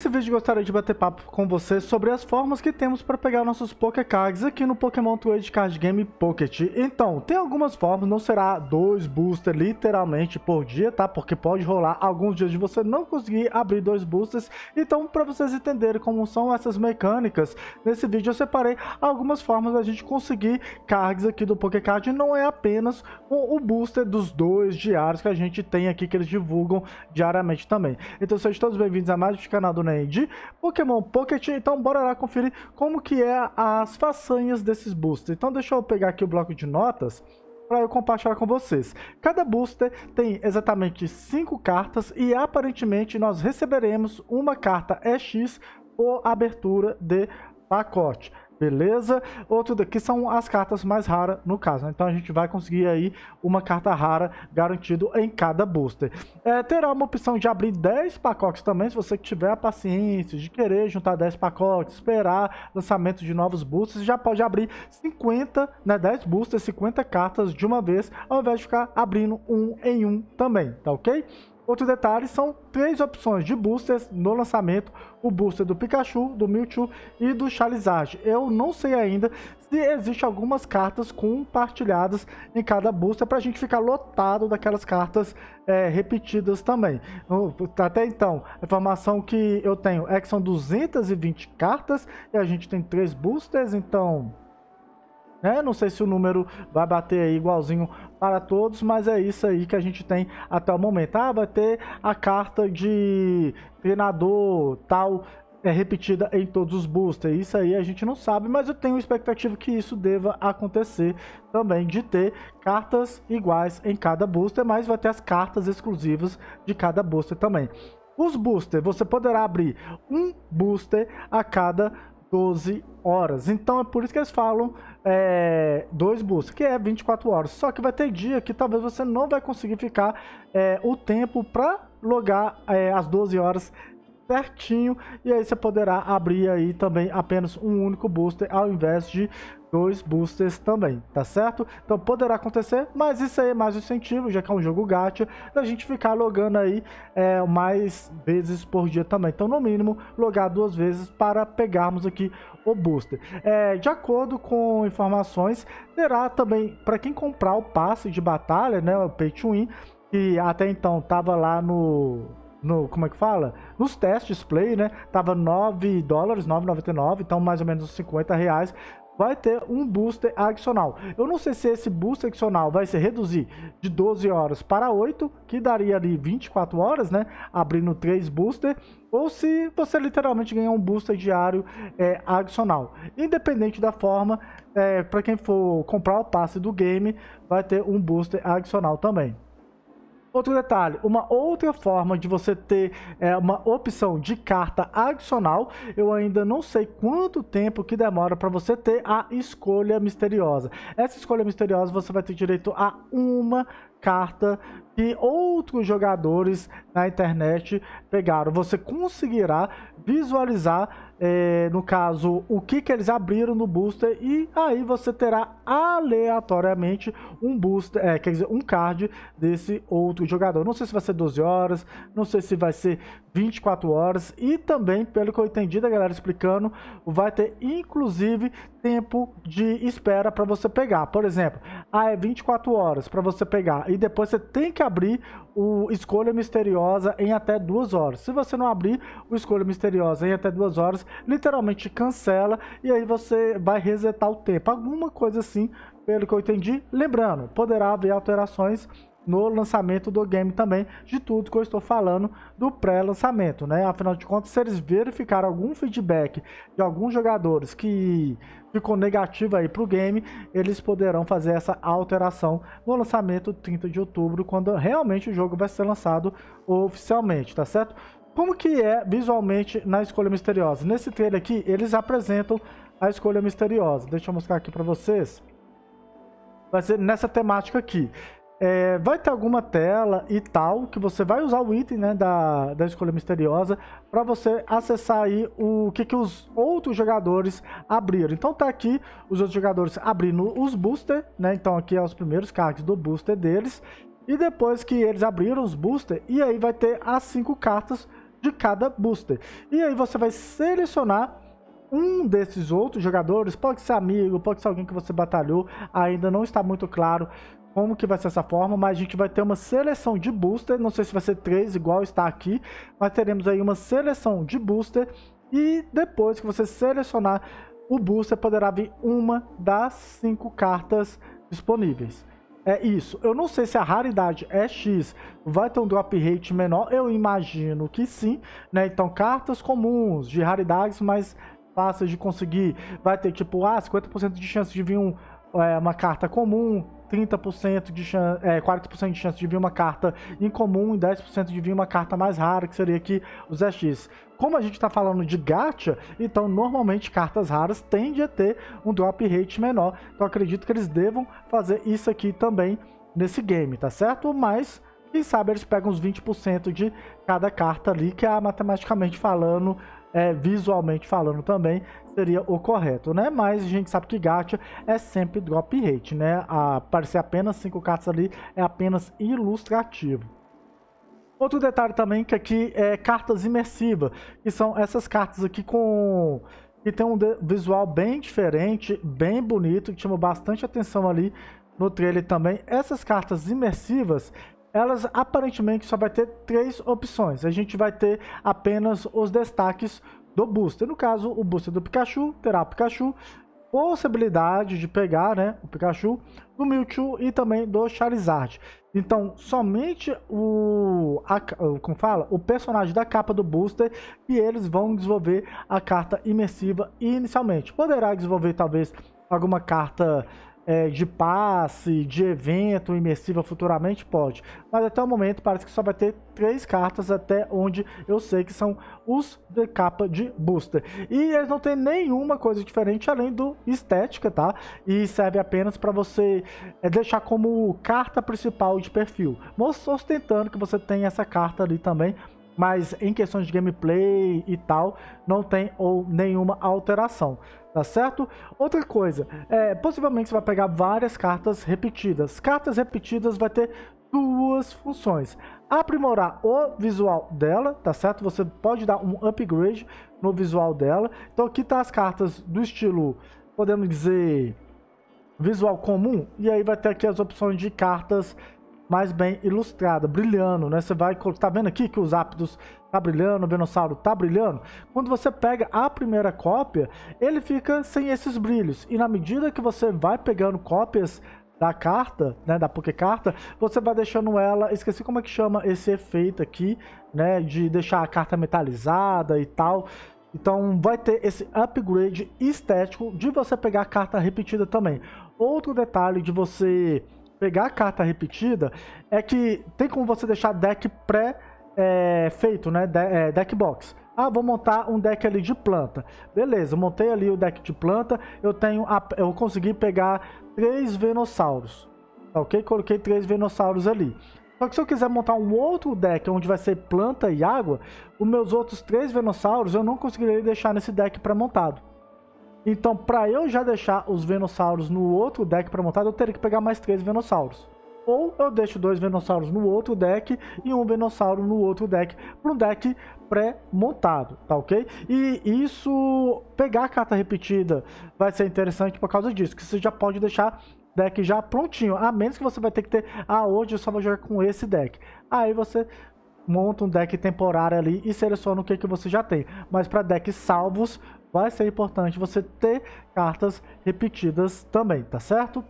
Nesse vídeo gostaria de bater papo com você sobre as formas que temos para pegar nossos Pokécards aqui no Pokémon Trade Card Game Pocket. Então, tem algumas formas, não será dois boosters literalmente por dia, tá? Porque pode rolar alguns dias de você não conseguir abrir dois boosters. Então, para vocês entenderem como são essas mecânicas, nesse vídeo eu separei algumas formas da gente conseguir cards aqui do Pokécard. Não é apenas o, booster dos dois diários que a gente tem aqui, que eles divulgam diariamente também. Então, sejam todos bem-vindos a mais um canal do de Pokémon Pocket. Então bora lá conferir como que é as façanhas desses boosters. Então deixa eu pegar aqui o bloco de notas para eu compartilhar com vocês. Cada booster tem exatamente 5 cartas e aparentemente nós receberemos uma carta EX por abertura de pacote. Beleza? Outro daqui são as cartas mais raras no caso. Né? Então a gente vai conseguir aí uma carta rara garantido em cada booster. É, terá uma opção de abrir 10 pacotes também, se você tiver a paciência de querer juntar 10 pacotes, esperar lançamento de novos boosters, já pode abrir 50, né, 10 boosters, 50 cartas de uma vez, ao invés de ficar abrindo um em um também, tá ok? Outro detalhe são três opções de boosters no lançamento, o booster do Pikachu, do Mewtwo e do Charizard. Eu não sei ainda se existem algumas cartas compartilhadas em cada booster para a gente ficar lotado daquelas cartas é, repetidas também. Tá, até então, a informação que eu tenho é que são 220 cartas e a gente tem três boosters, então... Né? Não sei se o número vai bater aí igualzinho para todos, mas é isso aí que a gente tem até o momento. Ah, vai ter a carta de treinador tal é repetida em todos os boosters. Isso aí a gente não sabe, mas eu tenho expectativa que isso deva acontecer também, de ter cartas iguais em cada booster, mas vai ter as cartas exclusivas de cada booster também. Os boosters, você poderá abrir um booster a cada 12 horas. Então é por isso que eles falam é, dois bus, que é 24 horas. Só que vai ter dia que talvez você não vai conseguir ficar é, o tempo para logar é, as 12 horas certinho. E aí você poderá abrir aí também apenas um único booster ao invés de dois boosters também, tá certo? Então poderá acontecer, mas isso aí é mais incentivo, já que é um jogo gacha, da gente ficar logando aí é, mais vezes por dia também. Então no mínimo, logar duas vezes para pegarmos aqui o booster. É, de acordo com informações, terá também, para quem comprar o passe de batalha, né, o Pay to Win, que até então estava lá no no, como é que fala? Nos testes Play, né? Tava 9 dólares, 9,99, então mais ou menos 50 reais. Vai ter um booster adicional. Eu não sei se esse booster adicional vai se reduzir de 12 horas para 8, que daria ali 24 horas, né? Abrindo 3 booster ou se você literalmente ganhar um booster diário é, adicional. Independente da forma, é, para quem for comprar o passe do game, vai ter um booster adicional também. Outro detalhe, uma outra forma de você ter é, uma opção de carta adicional, eu ainda não sei quanto tempo que demora para você ter a escolha misteriosa. Essa escolha misteriosa você vai ter direito a uma carta que outros jogadores na internet pegaram. Você conseguirá visualizar é, no caso, o que, que eles abriram no booster e aí você terá aleatoriamente um booster, é, quer dizer, um card desse outro jogador. Não sei se vai ser 12 horas, não sei se vai ser 24 horas e também, pelo que eu entendi da galera explicando, vai ter inclusive tempo de espera para você pegar. Por exemplo, ah, é 24 horas para você pegar e depois você tem que abrir o Escolha Misteriosa em até duas horas. Se você não abrir o Escolha Misteriosa em até duas horas, literalmente cancela e aí você vai resetar o tempo. Alguma coisa assim, pelo que eu entendi. Lembrando, poderá haver alterações no lançamento do game também, de tudo que eu estou falando do pré-lançamento, né? Afinal de contas, se eles verificaram algum feedback de alguns jogadores que ficou negativo aí para o game, eles poderão fazer essa alteração no lançamento 30 de outubro, quando realmente o jogo vai ser lançado oficialmente, tá certo? Como que é visualmente na Escolha Misteriosa? Nesse trailer aqui, eles apresentam a Escolha Misteriosa. Deixa eu mostrar aqui para vocês. Vai ser nessa temática aqui. É, vai ter alguma tela e tal, que você vai usar o item né, da, da escolha misteriosa para você acessar aí o que, que os outros jogadores abriram. Então tá aqui os outros jogadores abrindo os booster, né? Então aqui é os primeiros cards do booster deles. E depois que eles abriram os booster, e aí vai ter as cinco cartas de cada booster. E aí você vai selecionar um desses outros jogadores, pode ser amigo, pode ser alguém que você batalhou, ainda não está muito claro como que vai ser essa forma, mas a gente vai ter uma seleção de booster, não sei se vai ser três, igual está aqui, mas teremos aí uma seleção de booster e depois que você selecionar o booster poderá vir uma das cinco cartas disponíveis é isso. Eu não sei se a raridade é X, vai ter um drop rate menor, eu imagino que sim, né? Então, cartas comuns, de raridades mais fáceis de conseguir, vai ter tipo, ah, 50% de chance de vir um, é, uma carta comum, 30% de chance, é, 40% de chance de vir uma carta incomum e 10% de vir uma carta mais rara, que seria aqui os ZX. Como a gente está falando de gacha, então normalmente cartas raras tendem a ter um drop rate menor. Então acredito que eles devam fazer isso aqui também nesse game, tá certo? Mas, quem sabe eles pegam uns 20% de cada carta ali, que é matematicamente falando é, visualmente falando também, seria o correto, né? Mas a gente sabe que gacha é sempre drop rate, né? Aparecer apenas cinco cartas ali é apenas ilustrativo. Outro detalhe também que aqui é cartas imersivas, que são essas cartas aqui com que tem um visual bem diferente, bem bonito, que chamou bastante atenção ali no trailer também. Essas cartas imersivas, elas aparentemente só vai ter três opções. A gente vai ter apenas os destaques do booster. No caso, o booster do Pikachu terá o Pikachu, possibilidade de pegar né, o Pikachu, do Mewtwo e também do Charizard. Então, somente o, a, como fala, o personagem da capa do booster e eles vão desenvolver a carta imersiva inicialmente. Poderá desenvolver talvez alguma carta é, de passe, de evento imersiva futuramente? Pode. Mas até o momento parece que só vai ter três cartas, até onde eu sei que são os de capa de booster. E eles não tem nenhuma coisa diferente além do estética, tá? E serve apenas para você é, deixar como carta principal de perfil, mostrando que você tem essa carta ali também mas em questões de gameplay e tal, não tem ou nenhuma alteração, tá certo? Outra coisa, é, possivelmente você vai pegar várias cartas repetidas. Cartas repetidas vai ter duas funções. Aprimorar o visual dela, tá certo? Você pode dar um upgrade no visual dela. Então aqui tá as cartas do estilo, podemos dizer, visual comum. E aí vai ter aqui as opções de cartas repetidas mais bem ilustrada, brilhando, né? Você vai, tá vendo aqui que os ápidos tá brilhando, o Venossauro tá brilhando? Quando você pega a primeira cópia, ele fica sem esses brilhos. E na medida que você vai pegando cópias da carta, né, da Pokécarta, você vai deixando ela, esqueci como é que chama esse efeito aqui, né, de deixar a carta metalizada e tal. Então vai ter esse upgrade estético de você pegar a carta repetida também. Outro detalhe de você pegar a carta repetida é que tem como você deixar deck pré é, feito, né? De, é, deck box. Ah, vou montar um deck ali de planta. Beleza, montei ali o deck de planta. Eu tenho, a, eu consegui pegar três Venossauros, tá ok? Coloquei três Venossauros ali. Só que se eu quiser montar um outro deck onde vai ser planta e água, os meus outros três Venossauros eu não conseguiria deixar nesse deck pré-montado. Então, para eu já deixar os Venossauros no outro deck para montar, eu teria que pegar mais três Venossauros. Ou eu deixo dois Venossauros no outro deck e um Venossauro no outro deck, para um deck pré-montado, tá ok? E isso, pegar a carta repetida vai ser interessante por causa disso, que você já pode deixar deck já prontinho, a menos que você vai ter que ter, ah, hoje eu só vou jogar com esse deck. Aí você monta um deck temporário ali e seleciona o que, que você já tem. Mas para decks salvos, vai ser importante você ter cartas repetidas também, tá certo?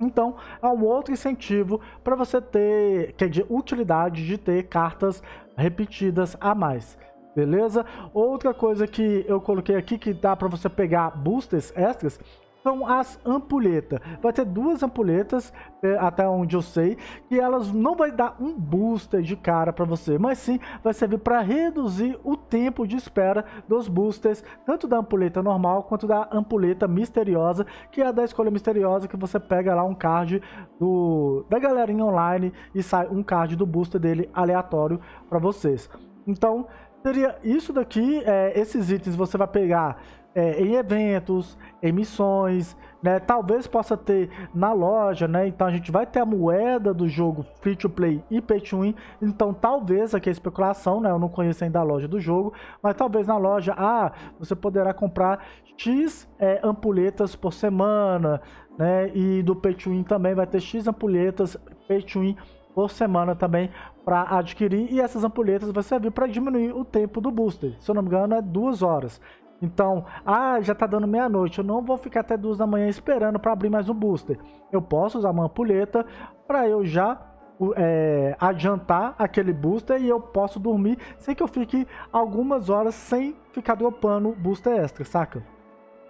Então, é um outro incentivo para você ter, que é de utilidade de ter cartas repetidas a mais. Beleza? Outra coisa que eu coloquei aqui que dá para você pegar boosters extras são as ampulhetas. Vai ter duas ampulhetas, eh, até onde eu sei, que elas não vai dar um booster de cara para você, mas sim vai servir para reduzir o tempo de espera dos boosters, tanto da ampulheta normal quanto da ampulheta misteriosa, que é a da escolha misteriosa que você pega lá um card do da galerinha online e sai um card do booster dele aleatório para vocês. Então, seria isso daqui, é, esses itens você vai pegar é, em eventos, em missões, né? Talvez possa ter na loja, né? Então a gente vai ter a moeda do jogo free to play e pay to win. Então talvez aqui é especulação, né? Eu não conheço ainda a loja do jogo, mas talvez na loja, ah, você poderá comprar X é, ampulhetas por semana, né? E do pay to win também vai ter X ampulhetas pay to win por semana também para adquirir e essas ampulhetas vai servir para diminuir o tempo do booster. Se eu não me engano, é duas horas. Então, ah, já tá dando meia-noite, eu não vou ficar até duas da manhã esperando para abrir mais um booster. Eu posso usar uma ampulheta para eu já é, adiantar aquele booster e eu posso dormir sem que eu fique algumas horas sem ficar dopando booster extra, saca?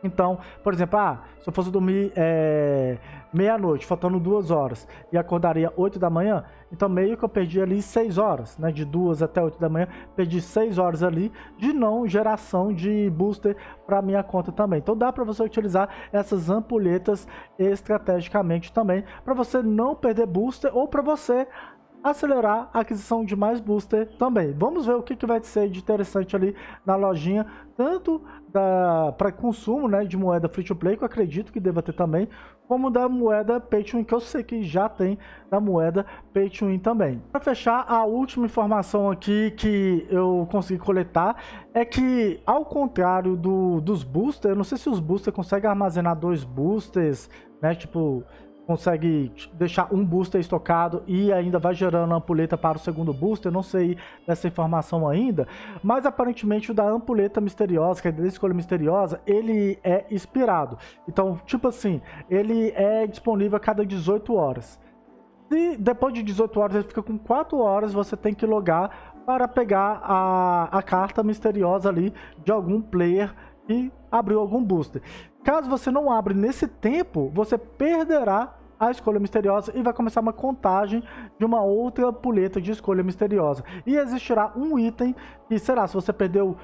Então, por exemplo, ah, se eu fosse dormir é, meia-noite, faltando duas horas, e acordaria 8 da manhã, então meio que eu perdi ali 6 horas, né? De duas até 8 da manhã, perdi 6 horas ali de não geração de booster para minha conta também. Então dá para você utilizar essas ampulhetas estrategicamente também, para você não perder booster ou para você acelerar a aquisição de mais booster também. Vamos ver o que, que vai ser de interessante ali na lojinha, tanto para consumo né, de moeda free to play, que eu acredito que deva ter também, como da moeda pay to win, que eu sei que já tem da moeda pay to win também. Para fechar, a última informação aqui que eu consegui coletar é que, ao contrário do, dos boosters, não sei se os boosters conseguem armazenar dois boosters, né, tipo consegue deixar um booster estocado e ainda vai gerando a ampuleta para o segundo booster. Não sei dessa informação ainda, mas aparentemente o da ampuleta misteriosa, que é da escolha misteriosa, ele é expirado. Então, tipo assim, ele é disponível a cada 18 horas. E depois de 18 horas, ele fica com 4 horas, você tem que logar para pegar a, a carta misteriosa ali de algum player que abriu algum booster. Caso você não abra nesse tempo, você perderá a escolha misteriosa e vai começar uma contagem de uma outra puleta de escolha misteriosa. E existirá um item que será, se você perdeu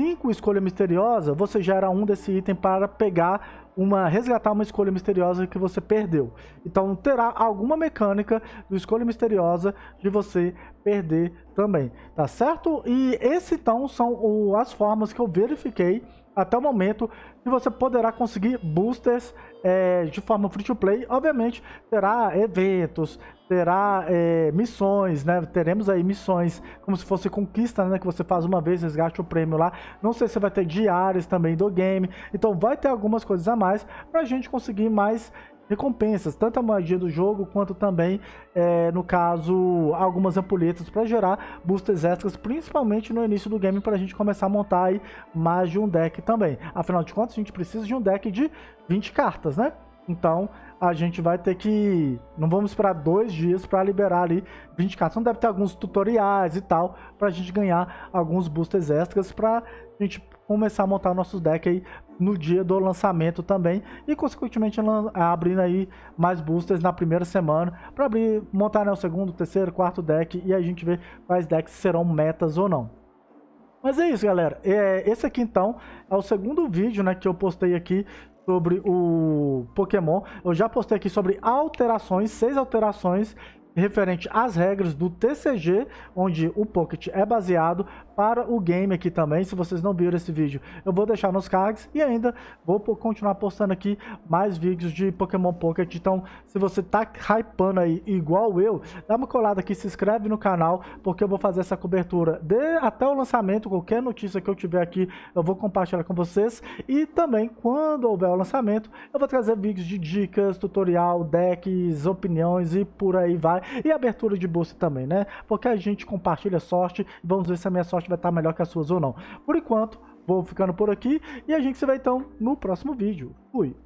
5 escolha misteriosa, você gera um desse item para pegar uma resgatar uma escolha misteriosa que você perdeu. Então terá alguma mecânica do escolha misteriosa de você perder também, tá certo? E esse então são o, as formas que eu verifiquei até o momento e você poderá conseguir boosters é, de forma free to play. Obviamente, terá eventos, terá é, missões, né? Teremos aí missões como se fosse conquista, né? Que você faz uma vez, resgate o prêmio lá. Não sei se vai ter diários também do game. Então vai ter algumas coisas a mais para a gente conseguir mais recompensas, tanto a magia do jogo quanto também, é, no caso, algumas ampulhetas para gerar boosters extras, principalmente no início do game, para a gente começar a montar aí mais de um deck também. Afinal de contas, a gente precisa de um deck de 20 cartas, né? Então, a gente vai ter que. Não vamos esperar dois dias para liberar ali 20 cartas. Então deve ter alguns tutoriais e tal para a gente ganhar alguns boosters extras para a gente começar a montar nossos decks aí no dia do lançamento também e consequentemente abrindo aí mais boosters na primeira semana para abrir montar né, o segundo, terceiro, quarto deck e a gente ver quais decks serão metas ou não. Mas é isso, galera. É, esse aqui então é o segundo vídeo né, que eu postei aqui sobre o Pokémon. Eu já postei aqui sobre alterações, seis alterações referente às regras do TCG, onde o Pocket é baseado, para o game aqui também, se vocês não viram esse vídeo, eu vou deixar nos cards e ainda vou continuar postando aqui mais vídeos de Pokémon Pocket, então se você tá hypando aí igual eu, dá uma colada aqui, se inscreve no canal, porque eu vou fazer essa cobertura de, até o lançamento, qualquer notícia que eu tiver aqui, eu vou compartilhar com vocês, e também quando houver o lançamento, eu vou trazer vídeos de dicas, tutorial, decks, opiniões e por aí vai, e abertura de bolsa também, né? Porque a gente compartilha sorte, vamos ver se a minha sorte que vai estar melhor que as suas ou não. Por enquanto, vou ficando por aqui e a gente se vê então no próximo vídeo. Fui!